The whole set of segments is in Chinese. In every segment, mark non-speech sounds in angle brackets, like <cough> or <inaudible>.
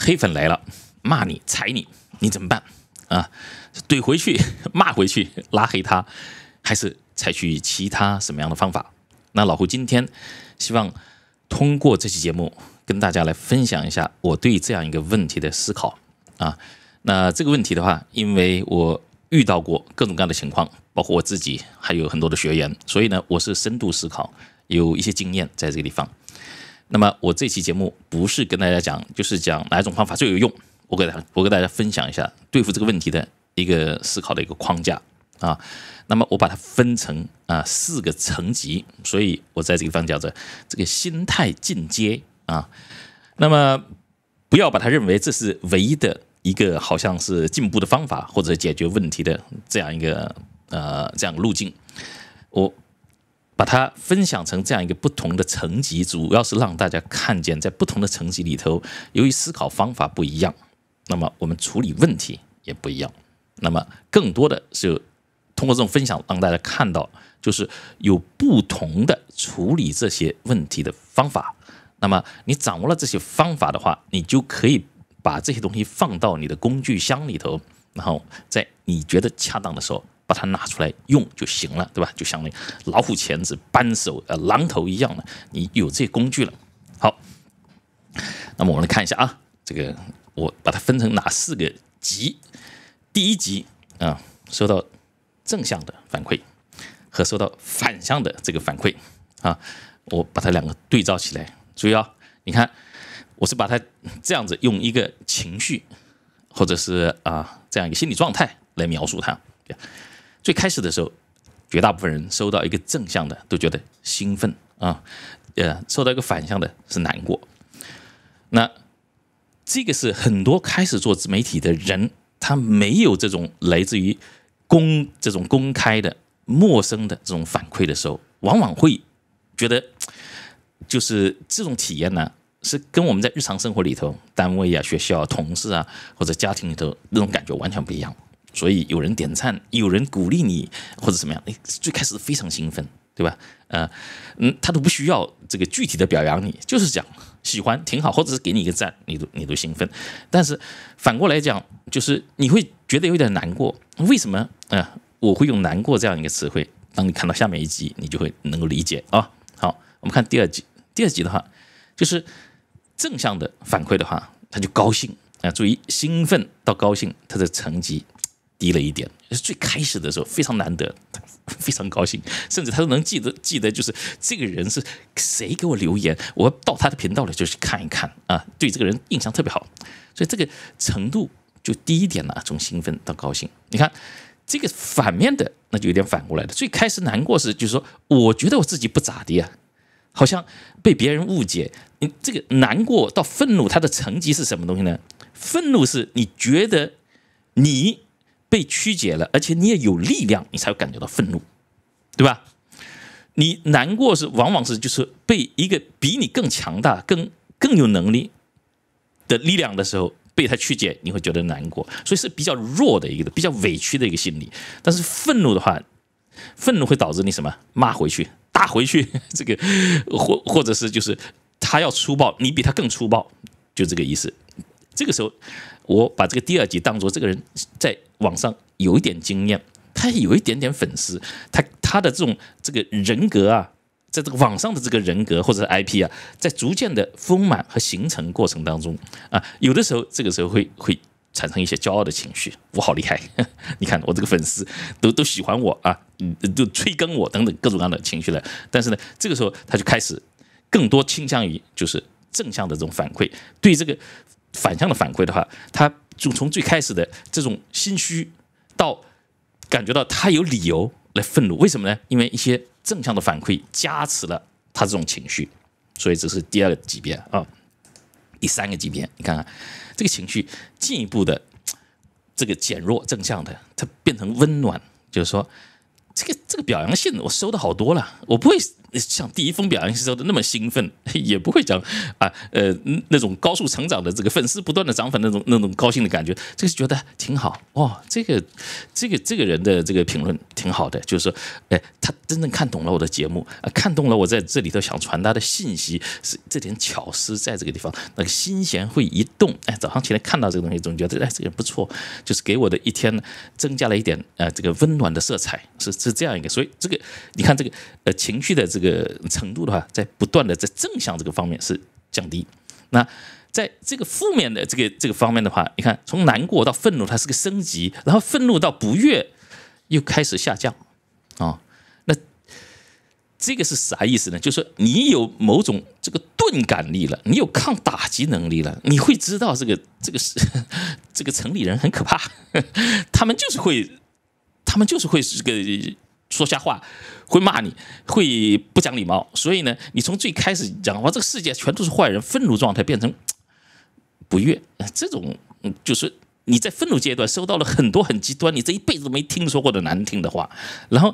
黑粉来了，骂你、踩你，你怎么办？啊，怼回去、<laughs> 骂回去、拉黑他，还是采取其他什么样的方法？那老胡今天希望通过这期节目跟大家来分享一下我对这样一个问题的思考啊。那这个问题的话，因为我遇到过各种各样的情况，包括我自己还有很多的学员，所以呢，我是深度思考，有一些经验在这个地方。那么我这期节目不是跟大家讲，就是讲哪种方法最有用。我给他，我给大家分享一下对付这个问题的一个思考的一个框架啊。那么我把它分成啊四个层级，所以我在这个方叫做这个心态进阶啊。那么不要把它认为这是唯一的一个好像是进步的方法或者解决问题的这样一个呃这样路径。我。把它分享成这样一个不同的层级，主要是让大家看见，在不同的层级里头，由于思考方法不一样，那么我们处理问题也不一样。那么更多的是通过这种分享，让大家看到，就是有不同的处理这些问题的方法。那么你掌握了这些方法的话，你就可以把这些东西放到你的工具箱里头，然后在你觉得恰当的时候。把它拿出来用就行了，对吧？就相当于老虎钳子、扳手、呃、榔头一样的，你有这些工具了。好，那么我们来看一下啊，这个我把它分成哪四个级？第一级啊，收到正向的反馈和收到反向的这个反馈啊，我把它两个对照起来。注意啊，你看，我是把它这样子用一个情绪或者是啊这样一个心理状态来描述它。最开始的时候，绝大部分人收到一个正向的，都觉得兴奋啊；，呃，收到一个反向的，是难过。那这个是很多开始做自媒体的人，他没有这种来自于公这种公开的陌生的这种反馈的时候，往往会觉得，就是这种体验呢，是跟我们在日常生活里头，单位啊、学校啊、同事啊，或者家庭里头那种感觉完全不一样。所以有人点赞，有人鼓励你，或者怎么样？你最开始非常兴奋，对吧？呃，嗯，他都不需要这个具体的表扬，你就是讲喜欢挺好，或者是给你一个赞，你都你都兴奋。但是反过来讲，就是你会觉得有点难过。为什么？啊，我会用难过这样一个词汇。当你看到下面一集，你就会能够理解啊。好，我们看第二集。第二集的话，就是正向的反馈的话，他就高兴啊。注意，兴奋到高兴，它的层级。低了一点，最开始的时候非常难得，<laughs> 非常高兴，甚至他都能记得记得，就是这个人是谁给我留言，我到他的频道里就去看一看啊，对这个人印象特别好，所以这个程度就低一点了，从兴奋到高兴。你看这个反面的，那就有点反过来的，最开始难过是就是说，我觉得我自己不咋地啊。好像被别人误解。你这个难过到愤怒，它的层级是什么东西呢？愤怒是你觉得你。被曲解了，而且你也有力量，你才会感觉到愤怒，对吧？你难过是往往是就是被一个比你更强大、更更有能力的力量的时候被他曲解，你会觉得难过，所以是比较弱的一个、比较委屈的一个心理。但是愤怒的话，愤怒会导致你什么？骂回去、打回去，<laughs> 这个或或者是就是他要粗暴，你比他更粗暴，就这个意思。这个时候，我把这个第二集当做这个人在网上有一点经验，他有一点点粉丝，他他的这种这个人格啊，在这个网上的这个人格或者 IP 啊，在逐渐的丰满和形成过程当中啊，有的时候这个时候会会产生一些骄傲的情绪，我好厉害，<laughs> 你看我这个粉丝都都喜欢我啊，嗯，就催更我等等各种各样的情绪了。但是呢，这个时候他就开始更多倾向于就是正向的这种反馈，对这个。反向的反馈的话，他就从最开始的这种心虚，到感觉到他有理由来愤怒，为什么呢？因为一些正向的反馈加持了他这种情绪，所以这是第二个级别啊。第三个级别，你看看这个情绪进一步的这个减弱，正向的它变成温暖，就是说这个这个表扬信我收的好多了，我不会像第一封表扬信说的那么兴奋，<laughs> 也不会讲啊呃那种高速成长的这个粉丝不断的涨粉那种那种高兴的感觉，这个觉得挺好哦。这个这个这个人的这个评论挺好的，就是说哎他真正看懂了我的节目啊，看懂了我在这里头想传达的信息是这点巧思在这个地方，那个心弦会一动哎，早上起来看到这个东西总觉得哎这个不错，就是给我的一天增加了一点呃这个温暖的色彩是是这样一个，所以这个你看这个呃情绪的这。这个程度的话，在不断的在正向这个方面是降低。那在这个负面的这个这个方面的话，你看从难过到愤怒，它是个升级，然后愤怒到不悦又开始下降啊。那这个是啥意思呢？就是你有某种这个钝感力了，你有抗打击能力了，你会知道这个这个是 <laughs> 这个城里人很可怕，<laughs> 他们就是会，他们就是会是个。说瞎话，会骂你，会不讲礼貌。所以呢，你从最开始讲话，这个世界全都是坏人，愤怒状态变成不悦。这种就是你在愤怒阶段收到了很多很极端，你这一辈子都没听说过的难听的话。然后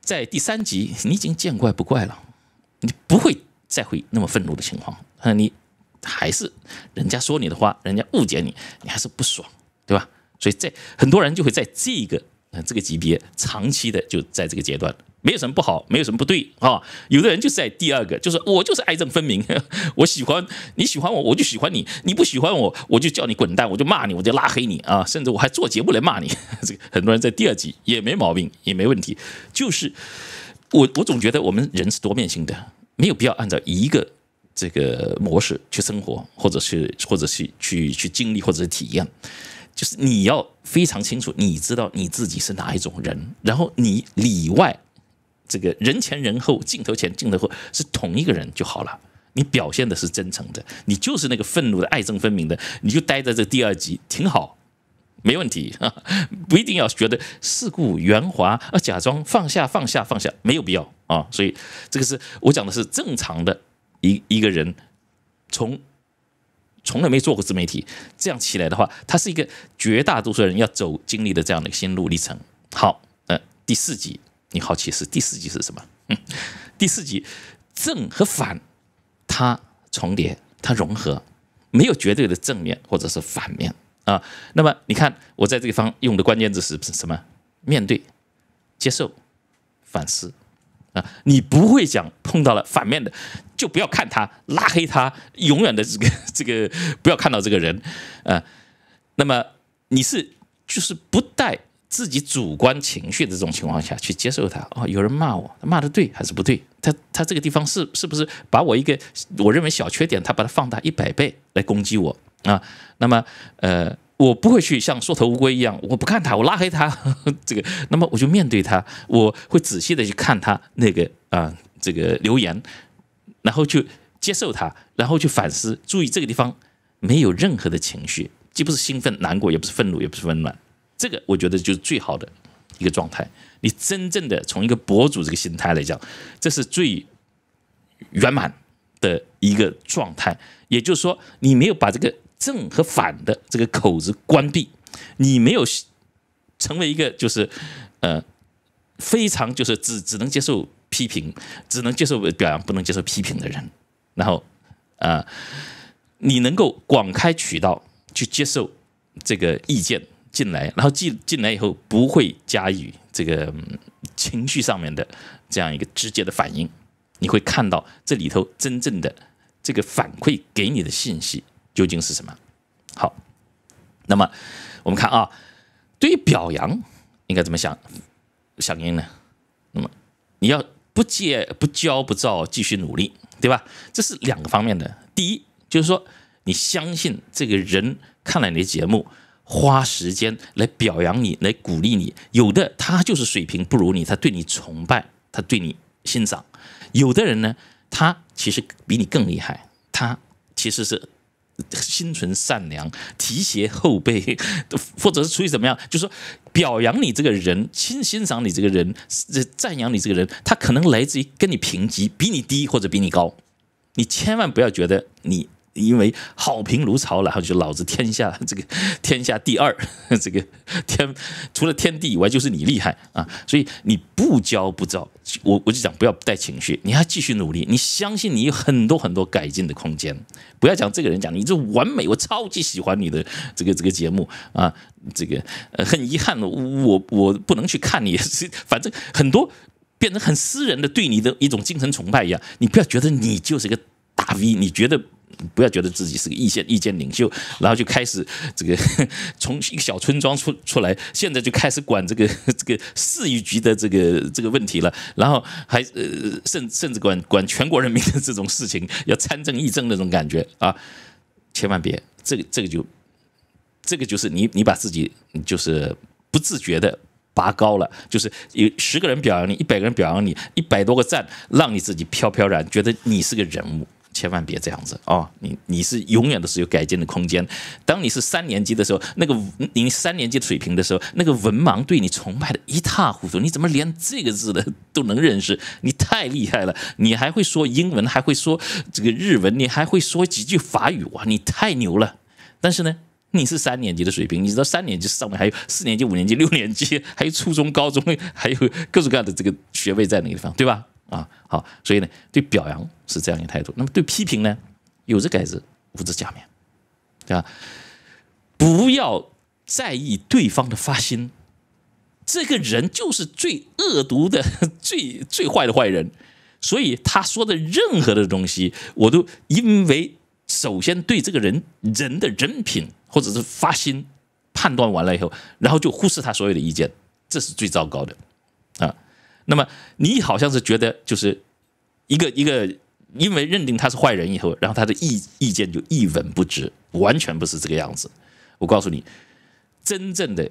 在第三集，你已经见怪不怪了，你不会再会那么愤怒的情况。那你还是人家说你的话，人家误解你，你还是不爽，对吧？所以，在很多人就会在这个。这个级别长期的就在这个阶段，没有什么不好，没有什么不对啊。有的人就在第二个，就是我就是爱憎分明，我喜欢你喜欢我，我就喜欢你；你不喜欢我，我就叫你滚蛋，我就骂你，我就拉黑你啊！甚至我还做节目来骂你。<laughs> 这个很多人在第二级也没毛病，也没问题。就是我我总觉得我们人是多面性的，没有必要按照一个这个模式去生活，或者是或者是去去经历，或者是体验。就是你要非常清楚，你知道你自己是哪一种人，然后你里外这个人前人后、镜头前镜头后是同一个人就好了。你表现的是真诚的，你就是那个愤怒的、爱憎分明的，你就待在这第二集挺好，没问题，<laughs> 不一定要觉得世故圆滑啊，假装放下放下放下，没有必要啊。所以这个是我讲的是正常的，一一个人从。从来没做过自媒体，这样起来的话，它是一个绝大多数人要走经历的这样的一个心路历程。好，呃，第四集，你好奇是第四集是什么？嗯、第四集正和反它重叠，它融合，没有绝对的正面或者是反面啊。那么你看我在这个方用的关键字是什么？面对、接受、反思。啊，你不会讲碰到了反面的，就不要看他，拉黑他，永远的这个这个不要看到这个人，啊，那么你是就是不带自己主观情绪的这种情况下去接受他。哦，有人骂我，骂的对还是不对？他他这个地方是是不是把我一个我认为小缺点，他把它放大一百倍来攻击我啊？那么呃。我不会去像缩头乌龟一样，我不看他，我拉黑他。<laughs> 这个，那么我就面对他，我会仔细的去看他那个啊，这个留言，然后去接受他，然后去反思。注意这个地方没有任何的情绪，既不是兴奋、难过，也不是愤怒，也不是温暖。这个我觉得就是最好的一个状态。你真正的从一个博主这个心态来讲，这是最圆满的一个状态。也就是说，你没有把这个。正和反的这个口子关闭，你没有成为一个就是呃非常就是只只能接受批评，只能接受表扬，不能接受批评的人。然后啊，你能够广开渠道去接受这个意见进来，然后进进来以后不会加以这个情绪上面的这样一个直接的反应，你会看到这里头真正的这个反馈给你的信息。究竟是什么？好，那么我们看啊，对于表扬应该怎么想响应呢？那么你要不戒不骄不躁，继续努力，对吧？这是两个方面的。第一，就是说你相信这个人看了你的节目，花时间来表扬你，来鼓励你。有的他就是水平不如你，他对你崇拜，他对你欣赏；有的人呢，他其实比你更厉害，他其实是。心存善良，提携后辈，<laughs> 或者是出于怎么样，就是说表扬你这个人，欣欣赏你这个人，赞扬你这个人，他可能来自于跟你平级，比你低或者比你高，你千万不要觉得你。因为好评如潮然后就老子天下这个 <laughs> 天下第二，<laughs> 这个天除了天地以外就是你厉害啊！所以你不骄不躁，我我就讲不要带情绪，你要继续努力，你相信你有很多很多改进的空间。不要讲这个人讲你这完美，我超级喜欢你的这个这个节目啊！这个很遗憾，我我不能去看你，<laughs> 反正很多变成很私人的对你的一种精神崇拜一样。你不要觉得你就是一个大 V，你觉得。不要觉得自己是个意见意见领袖，然后就开始这个 <laughs> 从一个小村庄出出来，现在就开始管这个 <laughs> 这个市局的这个这个问题了，然后还呃甚甚至管管全国人民的这种事情，要参政议政那种感觉啊！千万别，这个这个就这个就是你你把自己就是不自觉的拔高了，就是有十个人表扬你，一百个人表扬你，一百多个赞，让你自己飘飘然，觉得你是个人物。千万别这样子哦！你你是永远都是有改进的空间。当你是三年级的时候，那个你三年级水平的时候，那个文盲对你崇拜的一塌糊涂。你怎么连这个字的都能认识？你太厉害了！你还会说英文，还会说这个日文，你还会说几句法语，哇，你太牛了！但是呢，你是三年级的水平，你知道三年级上面还有四年级、五年级、六年级，还有初中、高中，还有各种各样的这个学位在那个地方，对吧？啊，好，所以呢，对表扬是这样一个态度。那么对批评呢，有则改之，无则加勉，对吧？不要在意对方的发心，这个人就是最恶毒的、<laughs> 最最坏的坏人。所以他说的任何的东西，我都因为首先对这个人人的人品或者是发心判断完了以后，然后就忽视他所有的意见，这是最糟糕的。那么你好像是觉得就是一个一个，因为认定他是坏人以后，然后他的意意见就一文不值，完全不是这个样子。我告诉你，真正的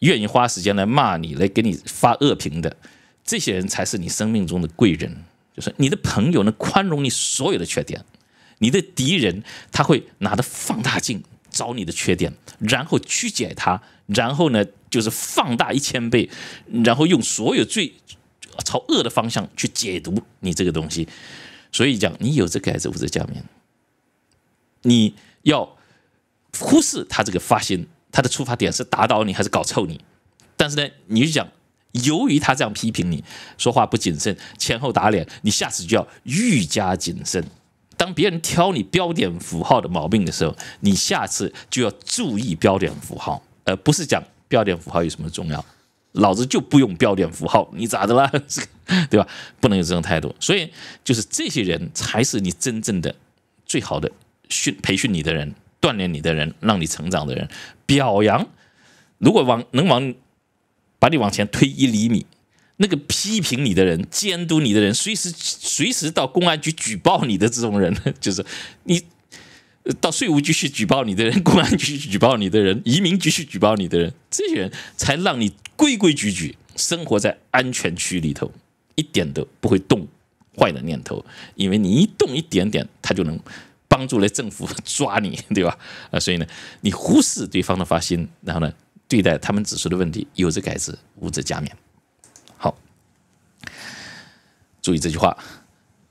愿意花时间来骂你、来给你发恶评的这些人才是你生命中的贵人，就是你的朋友能宽容你所有的缺点，你的敌人他会拿着放大镜找你的缺点，然后曲解他，然后呢就是放大一千倍，然后用所有最。朝恶的方向去解读你这个东西，所以讲你有这个还是无遮加面，你要忽视他这个发心，他的出发点是打倒你还是搞臭你？但是呢，你就讲，由于他这样批评你，说话不谨慎，前后打脸，你下次就要愈加谨慎。当别人挑你标点符号的毛病的时候，你下次就要注意标点符号，而不是讲标点符号有什么重要。老子就不用标点符号，你咋的了？<laughs> 对吧？不能有这种态度。所以，就是这些人才是你真正的、最好的训、培训你的人、锻炼你的人、让你成长的人。表扬，如果往能往把你往前推一厘米，那个批评你的人、监督你的人，随时随时到公安局举报你的这种人，<laughs> 就是你。到税务局去举报你的人，公安局去举报你的人，移民局去举报你的人，这些人才让你规规矩矩生活在安全区里头，一点都不会动坏的念头，因为你一动一点点，他就能帮助了政府抓你，对吧？<laughs> 啊，所以呢，你忽视对方的发心，然后呢，对待他们指出的问题，有则改之，无则加勉。好，注意这句话，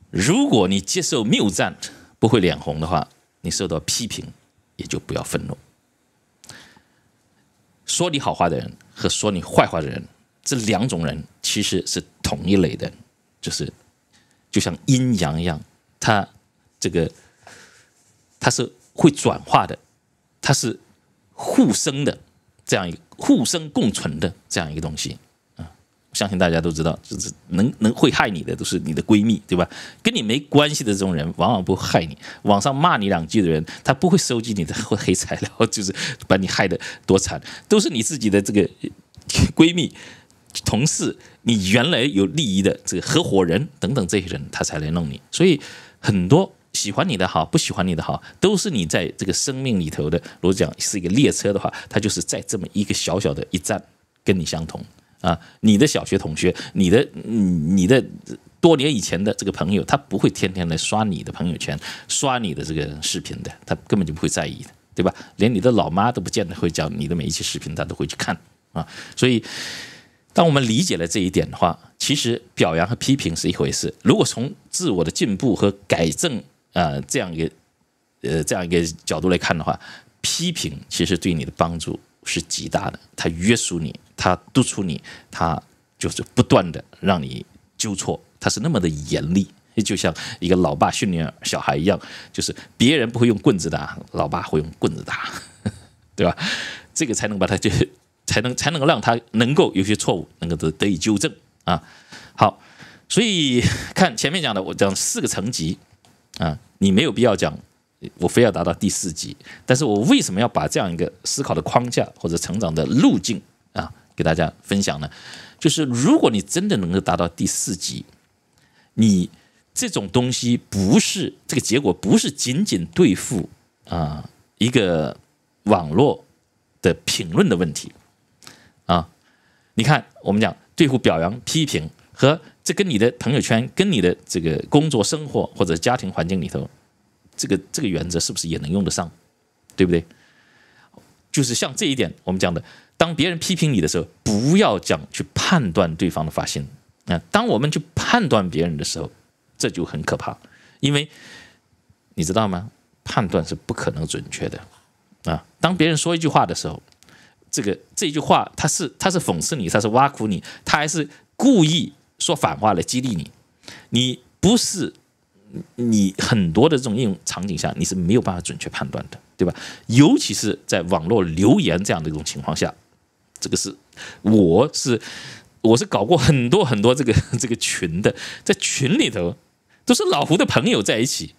如果你接受谬赞不会脸红的话。你受到批评，也就不要愤怒。说你好话的人和说你坏话的人，这两种人其实是同一类的，就是就像阴阳一样，他这个他是会转化的，他是互生的这样一个互生共存的这样一个东西。相信大家都知道，就是能能会害你的都是你的闺蜜，对吧？跟你没关系的这种人，往往不害你。网上骂你两句的人，他不会收集你的黑材料，就是把你害的多惨。都是你自己的这个 <laughs> 闺蜜、同事、你原来有利益的这个合伙人等等这些人，他才来弄你。所以，很多喜欢你的好，不喜欢你的好，都是你在这个生命里头的。我讲是一个列车的话，他就是在这么一个小小的一站跟你相同。啊，你的小学同学，你的你的多年以前的这个朋友，他不会天天来刷你的朋友圈，刷你的这个视频的，他根本就不会在意的，对吧？连你的老妈都不见得会讲你的每一期视频，他都会去看啊。所以，当我们理解了这一点的话，其实表扬和批评是一回事。如果从自我的进步和改正啊这样一个呃这样一个角度来看的话，批评其实对你的帮助。是极大的，他约束你，他督促你，他就是不断的让你纠错，他是那么的严厉，就像一个老爸训练小孩一样，就是别人不会用棍子打，老爸会用棍子打，<laughs> 对吧？这个才能把他就才能才能够让他能够有些错误能够得得以纠正啊。好，所以看前面讲的，我讲四个层级啊，你没有必要讲。我非要达到第四级，但是我为什么要把这样一个思考的框架或者成长的路径啊给大家分享呢？就是如果你真的能够达到第四级，你这种东西不是这个结果，不是仅仅对付啊一个网络的评论的问题啊。你看，我们讲对付表扬、批评和这跟你的朋友圈、跟你的这个工作、生活或者家庭环境里头。这个这个原则是不是也能用得上？对不对？就是像这一点，我们讲的，当别人批评你的时候，不要讲去判断对方的发心。啊，当我们去判断别人的时候，这就很可怕，因为你知道吗？判断是不可能准确的。啊，当别人说一句话的时候，这个这句话他是他是讽刺你，他是挖苦你，他还是故意说反话来激励你，你不是。你很多的这种应用场景下，你是没有办法准确判断的，对吧？尤其是在网络留言这样的一种情况下，这个是我是我是搞过很多很多这个 <laughs> 这个群的，在群里头都是老胡的朋友在一起，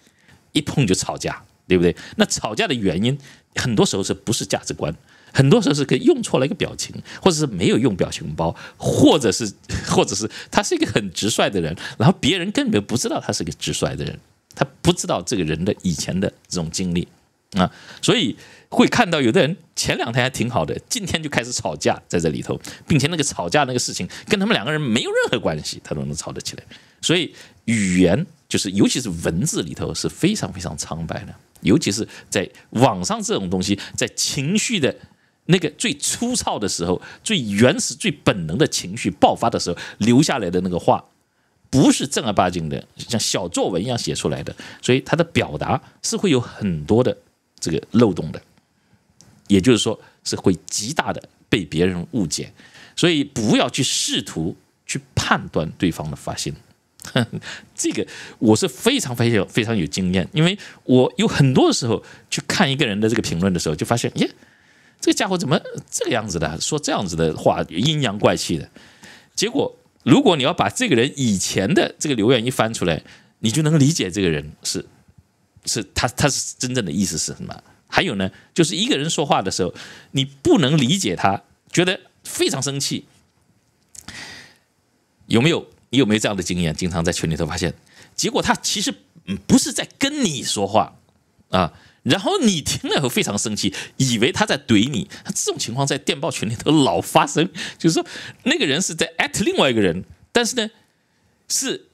一碰就吵架，对不对？那吵架的原因很多时候是不是价值观？很多时候是可以用错了一个表情，或者是没有用表情包，或者是 <laughs> 或者是他是一个很直率的人，然后别人根本不知道他是个直率的人，他不知道这个人的以前的这种经历啊，所以会看到有的人前两天还挺好的，今天就开始吵架在这里头，并且那个吵架那个事情跟他们两个人没有任何关系，他都能吵得起来。所以语言就是尤其是文字里头是非常非常苍白的，尤其是在网上这种东西，在情绪的。那个最粗糙的时候、最原始、最本能的情绪爆发的时候，留下来的那个话，不是正儿八经的，像小作文一样写出来的，所以他的表达是会有很多的这个漏洞的，也就是说是会极大的被别人误解，所以不要去试图去判断对方的发心，<laughs> 这个我是非常非常非常有经验，因为我有很多的时候去看一个人的这个评论的时候，就发现耶。这个家伙怎么这个样子的？说这样子的话，阴阳怪气的。结果，如果你要把这个人以前的这个留言一翻出来，你就能理解这个人是是他，他是真正的意思是什么？还有呢，就是一个人说话的时候，你不能理解他，觉得非常生气。有没有？你有没有这样的经验？经常在群里头发现，结果他其实不是在跟你说话啊。然后你听了以后非常生气，以为他在怼你。这种情况在电报群里头老发生，就是说那个人是在 at 另外一个人，但是呢，是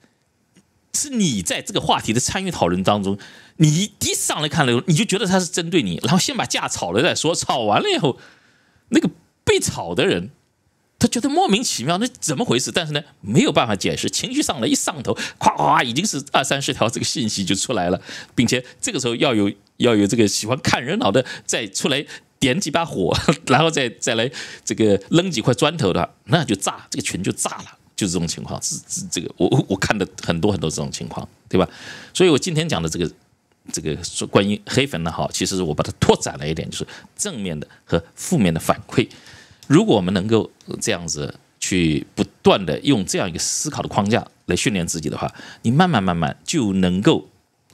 是你在这个话题的参与讨论当中，你第一次上来看了，你就觉得他是针对你，然后先把架吵了再说。吵完了以后，那个被吵的人，他觉得莫名其妙，那怎么回事？但是呢，没有办法解释，情绪上来一上头，咵咵已经是二三十条这个信息就出来了，并且这个时候要有。要有这个喜欢看热闹的，再出来点几把火，<laughs> 然后再再来这个扔几块砖头的话，那就炸，这个群就炸了，就是这种情况。是是这个，我我看的很多很多这种情况，对吧？所以我今天讲的这个这个说关于黑粉呢，哈，其实我把它拓展了一点，就是正面的和负面的反馈。如果我们能够这样子去不断的用这样一个思考的框架来训练自己的话，你慢慢慢慢就能够。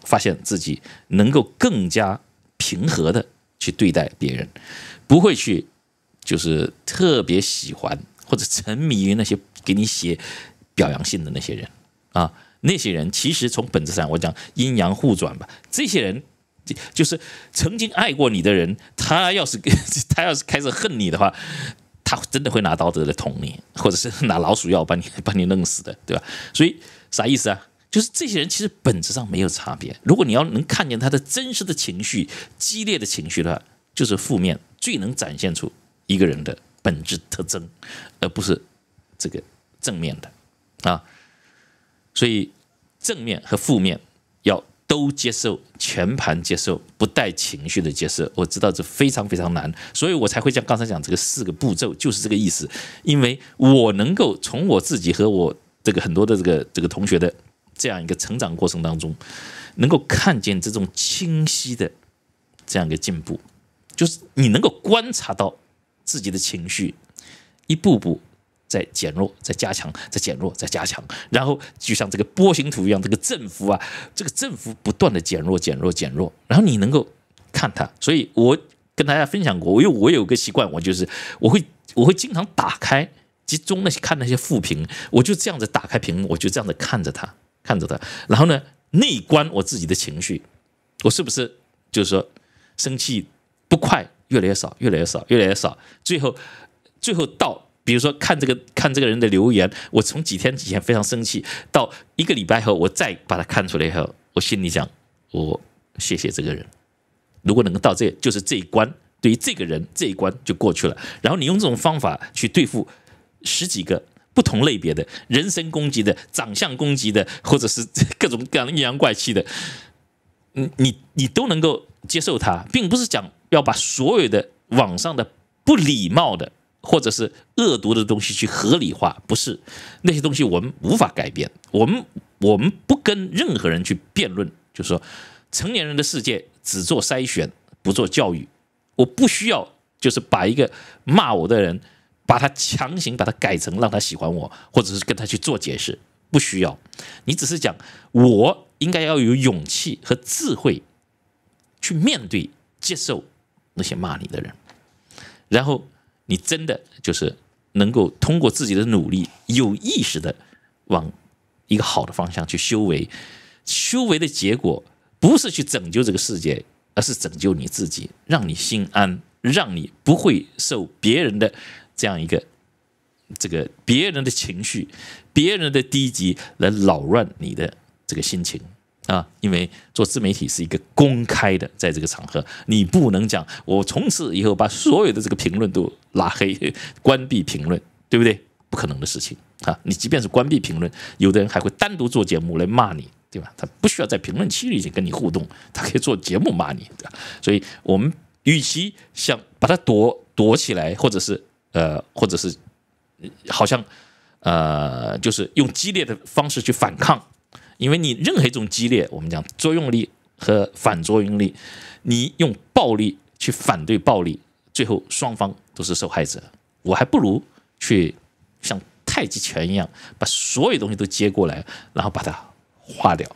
发现自己能够更加平和的去对待别人，不会去就是特别喜欢或者沉迷于那些给你写表扬信的那些人啊，那些人其实从本质上我讲阴阳互转吧，这些人就是曾经爱过你的人，他要是 <laughs> 他要是开始恨你的话，他真的会拿刀子来捅你，或者是拿老鼠药把你 <laughs> 把你弄死的，对吧？所以啥意思啊？就是这些人其实本质上没有差别。如果你要能看见他的真实的情绪、激烈的情绪的话，就是负面最能展现出一个人的本质特征，而不是这个正面的啊。所以正面和负面要都接受，全盘接受，不带情绪的接受。我知道这非常非常难，所以我才会像刚才讲这个四个步骤，就是这个意思。因为我能够从我自己和我这个很多的这个这个同学的。这样一个成长过程当中，能够看见这种清晰的这样一个进步，就是你能够观察到自己的情绪一步步在减弱，在加强，在减弱，在加强，然后就像这个波形图一样，这个振幅啊，这个振幅不断的减弱、减弱、减弱，然后你能够看它。所以我跟大家分享过，我有我有个习惯，我就是我会我会经常打开集中那些看那些副屏，我就这样子打开屏，幕，我就这样子看着它。看着他，然后呢，内观我自己的情绪，我是不是就是说生气不快越来越少，越来越少，越来越少，最后最后到比如说看这个看这个人的留言，我从几天几前非常生气，到一个礼拜后，我再把它看出来以后，我心里想我谢谢这个人。如果能够到这，就是这一关，对于这个人这一关就过去了。然后你用这种方法去对付十几个。不同类别的人身攻击的、长相攻击的，或者是 <laughs> 各种各样阴阳怪气的，你你你都能够接受它，并不是讲要把所有的网上的不礼貌的或者是恶毒的东西去合理化，不是那些东西我们无法改变，我们我们不跟任何人去辩论，就是说成年人的世界只做筛选，不做教育，我不需要就是把一个骂我的人。把他强行把它改成让他喜欢我，或者是跟他去做解释，不需要。你只是讲，我应该要有勇气和智慧去面对、接受那些骂你的人，然后你真的就是能够通过自己的努力，有意识的往一个好的方向去修为。修为的结果不是去拯救这个世界，而是拯救你自己，让你心安，让你不会受别人的。这样一个，这个别人的情绪，别人的低级来扰乱你的这个心情啊！因为做自媒体是一个公开的，在这个场合，你不能讲我从此以后把所有的这个评论都拉黑、关闭评论，对不对？不可能的事情啊！你即便是关闭评论，有的人还会单独做节目来骂你，对吧？他不需要在评论区里去跟你互动，他可以做节目骂你，对吧？所以我们与其想把它躲躲起来，或者是呃，或者是好像呃，就是用激烈的方式去反抗，因为你任何一种激烈，我们讲作用力和反作用力，你用暴力去反对暴力，最后双方都是受害者。我还不如去像太极拳一样，把所有东西都接过来，然后把它化掉，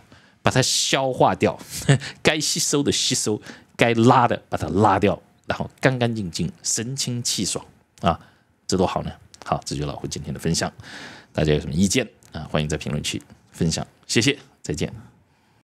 把它消化掉，<laughs> 该吸收的吸收，该拉的把它拉掉，然后干干净净，神清气爽。啊，这多好呢！好，这就是老胡今天的分享。大家有什么意见啊？欢迎在评论区分享。谢谢，再见。